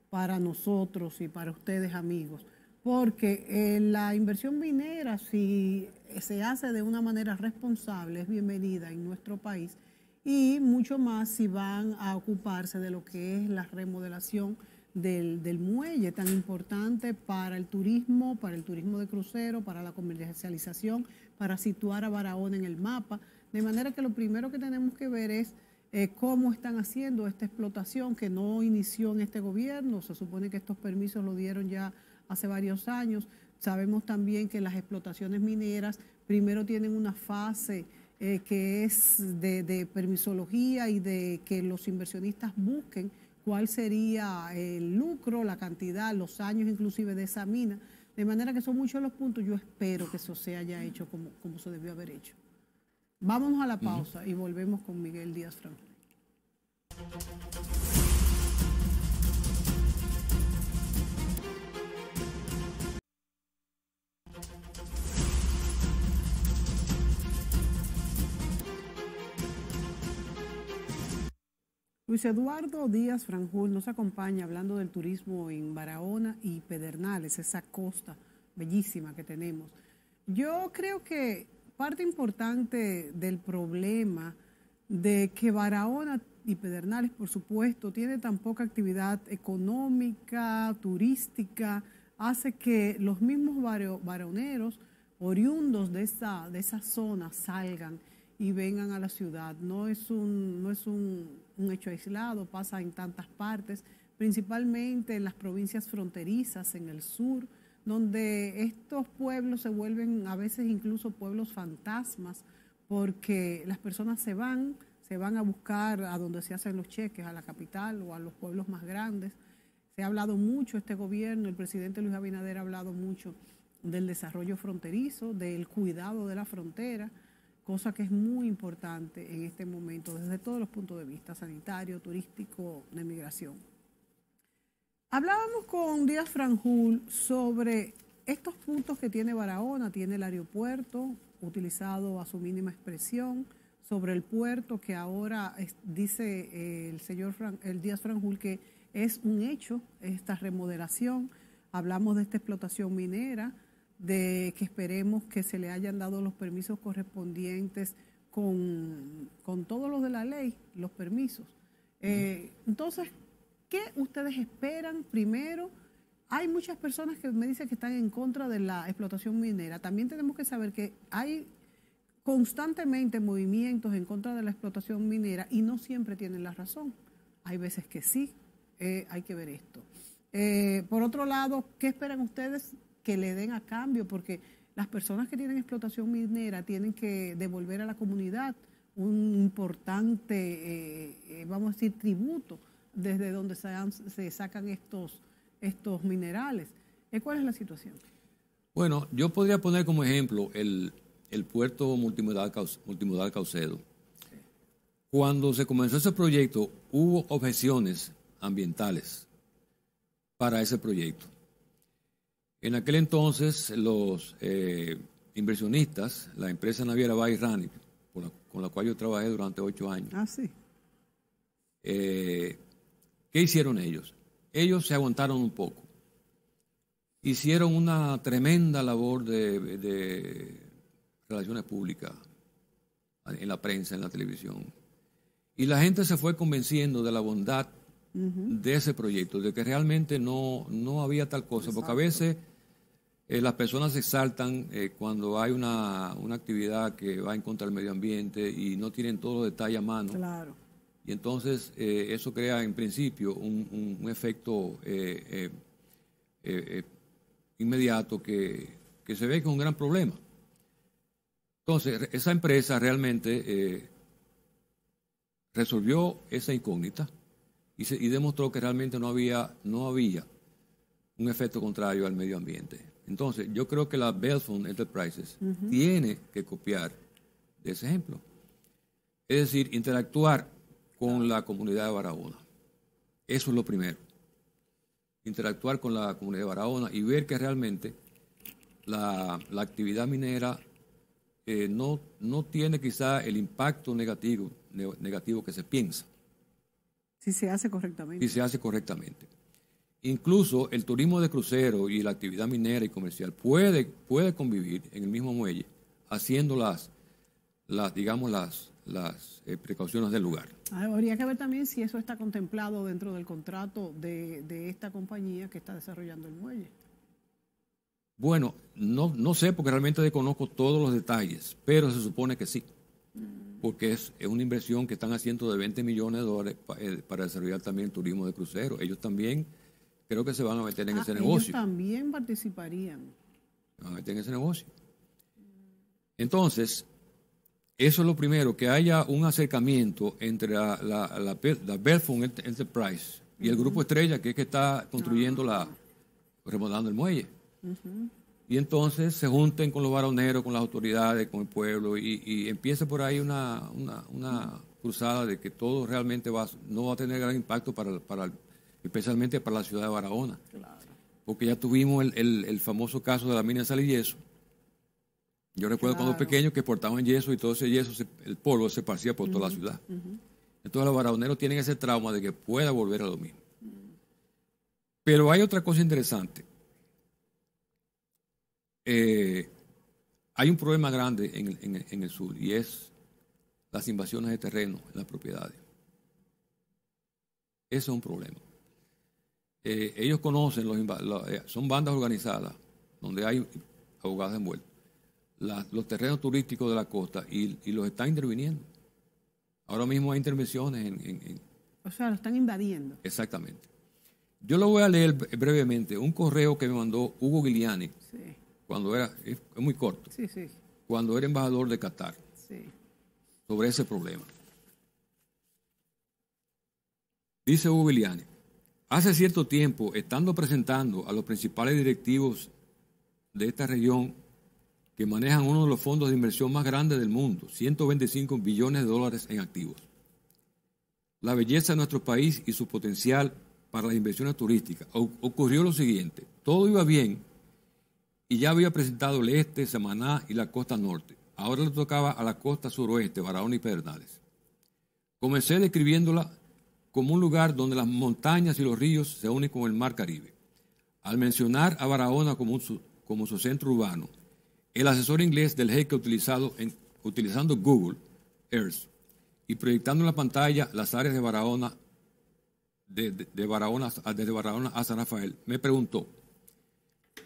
para nosotros y para ustedes amigos, porque eh, la inversión minera, si se hace de una manera responsable, es bienvenida en nuestro país y mucho más si van a ocuparse de lo que es la remodelación del, muelle tan importante para el turismo, para el turismo de crucero, para la comercialización, para situar a Barahona en el mapa. De manera que lo primero que tenemos que ver es eh, cómo están haciendo esta explotación que no inició en este gobierno. Se supone que estos permisos lo dieron ya hace varios años. Sabemos también que las explotaciones mineras primero tienen una fase eh, que es de permisología y de que los inversionistas busquen cuál sería el lucro, la cantidad, los años inclusive de esa mina. De manera que son muchos los puntos. Yo espero que eso se haya hecho como, como se debió haber hecho. Vámonos a la pausa y volvemos con Miguel Díaz Franco. Luis Eduardo Díaz Franjul nos acompaña hablando del turismo en Barahona y Pedernales, esa costa bellísima que tenemos. Yo creo que parte importante del problema de que Barahona y Pedernales, por supuesto, tiene tan poca actividad económica, turística, hace que los mismos varoneros oriundos de esa, de esa zona salgan y vengan a la ciudad. No es un, no es un, hecho aislado, pasa en tantas partes, principalmente en las provincias fronterizas, en el sur, donde estos pueblos se vuelven a veces incluso pueblos fantasmas, porque las personas se van, se van a buscar a donde se hacen los cheques, a la capital o a los pueblos más grandes. Se ha hablado mucho este gobierno, el presidente Luis Abinader ha hablado mucho del desarrollo fronterizo, del cuidado de la frontera, cosa que es muy importante en este momento desde todos los puntos de vista, sanitario, turístico, de migración. Hablábamos con Díaz Franjul sobre estos puntos que tiene Barahona, tiene el aeropuerto utilizado a su mínima expresión, sobre el puerto que ahora dice eh, el señor Díaz Franjul que es un hecho esta remodelación, hablamos de esta explotación minera, de que esperemos que se le hayan dado los permisos correspondientes con, con todos los de la ley, los permisos. Eh, entonces, ¿qué ustedes esperan primero? Hay muchas personas que me dicen que están en contra de la explotación minera. También tenemos que saber que hay constantemente movimientos en contra de la explotación minera y no siempre tienen la razón. Hay veces que sí, eh, hay que ver esto. Eh, por otro lado, ¿qué esperan ustedes que le den a cambio, porque las personas que tienen explotación minera tienen que devolver a la comunidad un importante, eh, eh, vamos a decir, tributo desde donde se, sacan estos, estos minerales. Eh, ¿Cuál es la situación? Bueno, yo podría poner como ejemplo el, puerto multimodal, multimodal Caucedo. Cuando se comenzó ese proyecto, hubo objeciones ambientales para ese proyecto. En aquel entonces los eh, inversionistas, la empresa naviera Bay Rani, con la cual yo trabajé durante ocho años. Ah, eh, ¿Qué hicieron ellos? Ellos se aguantaron un poco. Hicieron una tremenda labor de, relaciones públicas en la prensa, en la televisión. Y la gente se fue convenciendo de la bondad de ese proyecto, de que realmente no, había tal cosa, porque a veces eh, las personas se exaltan eh, cuando hay una, actividad que va en contra del medio ambiente y no tienen todos los detalles a mano. Claro. Y entonces eh, eso crea en principio un, efecto inmediato que, se ve que es un gran problema. Entonces, esa empresa realmente resolvió esa incógnita y, demostró que realmente no había, no había un efecto contrario al medio ambiente. Entonces, yo creo que la Fund Enterprises tiene que copiar de ese ejemplo. Es decir, interactuar con la comunidad de Barahona. Eso es lo primero. Interactuar con la comunidad de Barahona y ver que realmente la, actividad minera eh, no, no tiene quizá el impacto negativo, negativo que se piensa. Si se hace correctamente. Si se hace correctamente. Incluso el turismo de crucero y la actividad minera y comercial puede, puede convivir en el mismo muelle, haciendo las, digamos, las, las eh, precauciones del lugar. Ah, habría que ver también si eso está contemplado dentro del contrato de, esta compañía que está desarrollando el muelle. Bueno, no, no, sé porque realmente desconozco todos los detalles, pero se supone que sí, mm. porque es, una inversión que están haciendo de 20 millones de dólares eh, para desarrollar también el turismo de crucero. Ellos también creo que se van a meter en ah, ese negocio. Ellos también participarían. Se van a meter en ese negocio. Entonces, eso es lo primero, que haya un acercamiento entre la, la, Enterprise y el grupo Estrella, que es que está construyendo la, ah. remodelando el muelle. Y entonces se junten con los varoneros, con las autoridades, con el pueblo, y, y empieza por ahí una, una, una, cruzada de que todo realmente va, no va a tener gran impacto para, para, especialmente para la ciudad de Barahona. Porque ya tuvimos el, famoso caso de la mina de sal y yeso. Yo recuerdo cuando pequeño que exportaban yeso y todo ese yeso, el polvo se parcía por toda la ciudad. Entonces los barahoneros tienen ese trauma de que pueda volver a lo mismo. Pero hay otra cosa interesante. Eh, hay un problema grande en el, sur y es las invasiones de terreno en las propiedades. Eso es un problema. Eh, ellos conocen, los, eh, son bandas organizadas donde hay abogados envueltos, los terrenos turísticos de la costa y, los están interviniendo. Ahora mismo hay intervenciones en, O sea, lo están invadiendo. Exactamente. Yo lo voy a leer brevemente un correo que me mandó Hugo Guiliani cuando era, es muy corto, cuando era embajador de Qatar, sobre ese problema. Dice Hugo Guiliani. Hace cierto tiempo, estando presentando a los principales directivos de esta región que manejan uno de los fondos de inversión más grandes del mundo, 125 billones de dólares en activos. La belleza de nuestro país y su potencial para las inversiones turísticas. ocurrió lo siguiente, todo iba bien y ya había presentado el este, Samaná y la costa norte. Ahora le tocaba a la costa suroeste, Barahona y Pedernales. Comencé describiéndola como un lugar donde las montañas y los ríos se unen con el mar Caribe. Al mencionar a Barahona como, su centro urbano, el asesor inglés del jeque utilizado utilizando Google Earth y proyectando en la pantalla las áreas de Barahona, de, desde Barahona a San Rafael, me preguntó,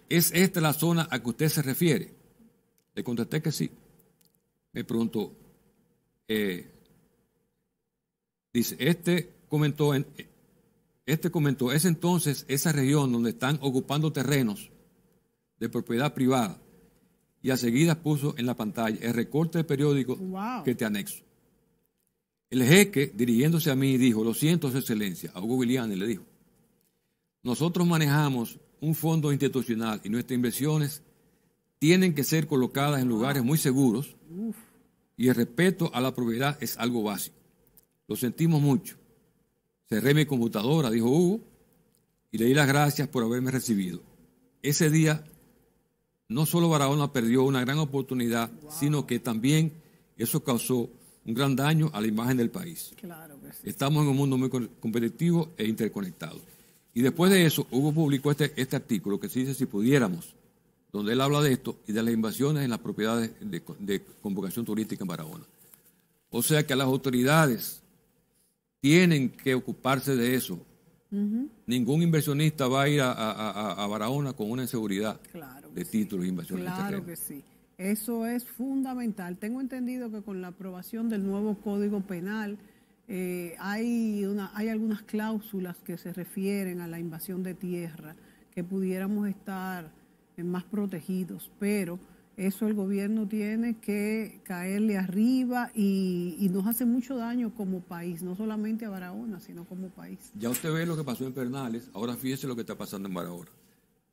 ¿es esta la zona a que usted se refiere? Le contesté que sí. Me preguntó, eh, dice, este comentó, este comentó, es entonces esa región donde están ocupando terrenos de propiedad privada. Y a seguida puso en la pantalla el recorte de periódico que te anexo. El jeque, dirigiéndose a mí, dijo, lo siento, Su Excelencia, a Hugo Giuliani le dijo, nosotros manejamos un fondo institucional y nuestras inversiones tienen que ser colocadas en lugares muy seguros y el respeto a la propiedad es algo básico. Lo sentimos mucho. Cerré mi computadora, dijo Hugo, y le di las gracias por haberme recibido. Ese día, no solo Barahona perdió una gran oportunidad, sino que también eso causó un gran daño a la imagen del país. Estamos en un mundo muy competitivo e interconectado. Y después de eso, Hugo publicó este, este artículo que se dice Si pudiéramos, donde él habla de esto y de las invasiones en las propiedades de, de convocación turística en Barahona. O sea que a las autoridades tienen que ocuparse de eso. Ningún inversionista va a ir a, Barahona con una inseguridad de títulos de inversionistas. Claro que sí. Eso es fundamental. Tengo entendido que con la aprobación del nuevo Código Penal eh, hay, una, hay algunas cláusulas que se refieren a la invasión de tierra, que pudiéramos estar más protegidos, pero eso el gobierno tiene que caerle arriba y, nos hace mucho daño como país, no solamente a Barahona, sino como país. Ya usted ve lo que pasó en Pernales, ahora fíjese lo que está pasando en Barahona.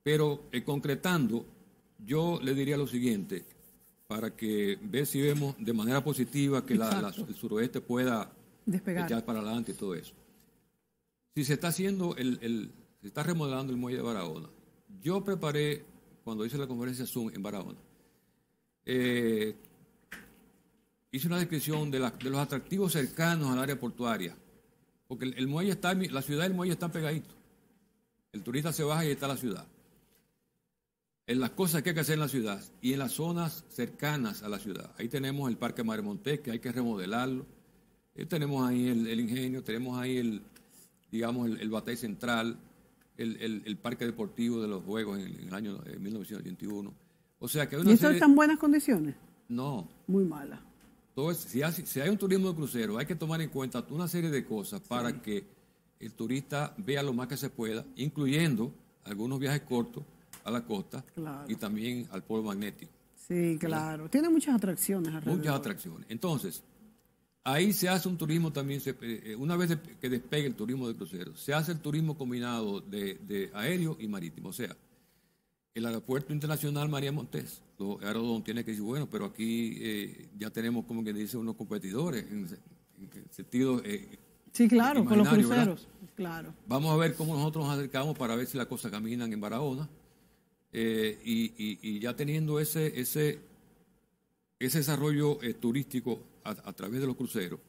Pero eh, concretando, yo le diría lo siguiente, para que ve si vemos de manera positiva que el suroeste pueda Despegar. echar para adelante y todo eso. Si se está haciendo el, se está remodelando el muelle de Barahona, yo preparé cuando hice la conferencia Zoom en Barahona, eh, hice una descripción de, los atractivos cercanos al área portuaria. Porque el, muelle está, la ciudad del muelle está pegadito. El turista se baja y está la ciudad. En las cosas que hay que hacer en la ciudad y en las zonas cercanas a la ciudad. Ahí tenemos el Parque Maremonte, que hay que remodelarlo. Eh, tenemos ahí el, ingenio, tenemos ahí el, digamos, el, central, el, parque deportivo de los Juegos en, el año 1981 eh, o sea que ¿Y eso está tan buenas condiciones? No. Muy mala. Entonces, si hay, si hay, un turismo de crucero, hay que tomar en cuenta una serie de cosas para que el turista vea lo más que se pueda, incluyendo algunos viajes cortos a la costa y también al polo magnético. Sí, claro. Tiene muchas atracciones alrededor. Muchas atracciones. Entonces, ahí se hace un turismo también, eh, una vez que despegue el turismo de crucero, se hace el turismo combinado de, de aéreo y marítimo. O sea, el aeropuerto internacional María Montes, Aerodón tiene que decir, bueno, pero aquí eh, ya tenemos como que dice unos competidores en, sentido... Eh, sí, claro, con los cruceros. Claro. Vamos a ver cómo nosotros nos acercamos para ver si las cosas caminan en Barahona. Eh, y, ya teniendo ese, ese, ese desarrollo turístico a través de los cruceros,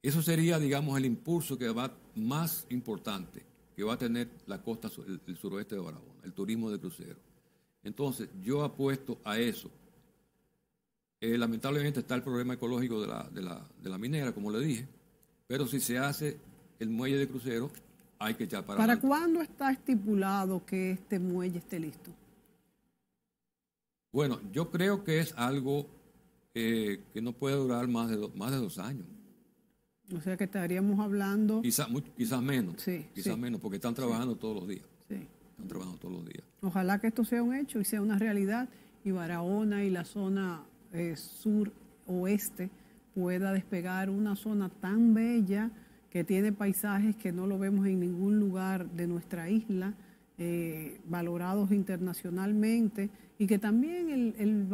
eso sería, digamos, el impulso que va más importante que va a tener la costa, el, suroeste de Barahona, el turismo de crucero. Entonces, yo apuesto a eso. Eh, lamentablemente está el problema ecológico de la, minera, como le dije, pero si se hace el muelle de crucero, hay que echar para ¿Para cuándo está estipulado que este muelle esté listo? Bueno, yo creo que es algo eh, que no puede durar más de, más de dos años. O sea que estaríamos hablando... Quizás quizás menos, sí, quizás menos, porque están trabajando todos los días. Están trabajando todos los días. Ojalá que esto sea un hecho y sea una realidad y Barahona y la zona eh, sur oeste pueda despegar una zona tan bella que tiene paisajes que no lo vemos en ningún lugar de nuestra isla, eh, valorados internacionalmente, y que también el, el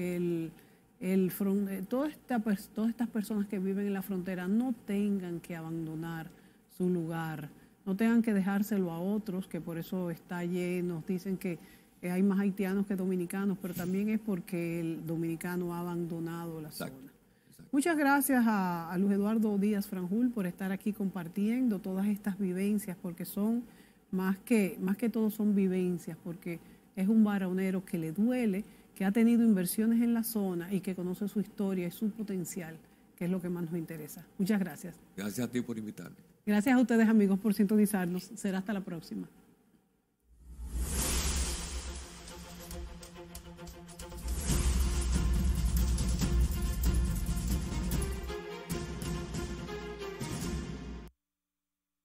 el el front, eh, esta, todas estas personas que viven en la frontera no tengan que abandonar su lugar, no tengan que dejárselo a otros, que por eso está lleno, dicen que eh, hay más haitianos que dominicanos, pero también es porque el dominicano ha abandonado la zona. Muchas gracias a, a Luis Eduardo Díaz Franjul por estar aquí compartiendo todas estas vivencias, porque son más que, más que todo son vivencias, porque es un varonero que le duele que ha tenido inversiones en la zona y que conoce su historia y su potencial, que es lo que más nos interesa. Muchas gracias. Gracias a ti por invitarme. Gracias a ustedes amigos por sintonizarnos. Será hasta la próxima.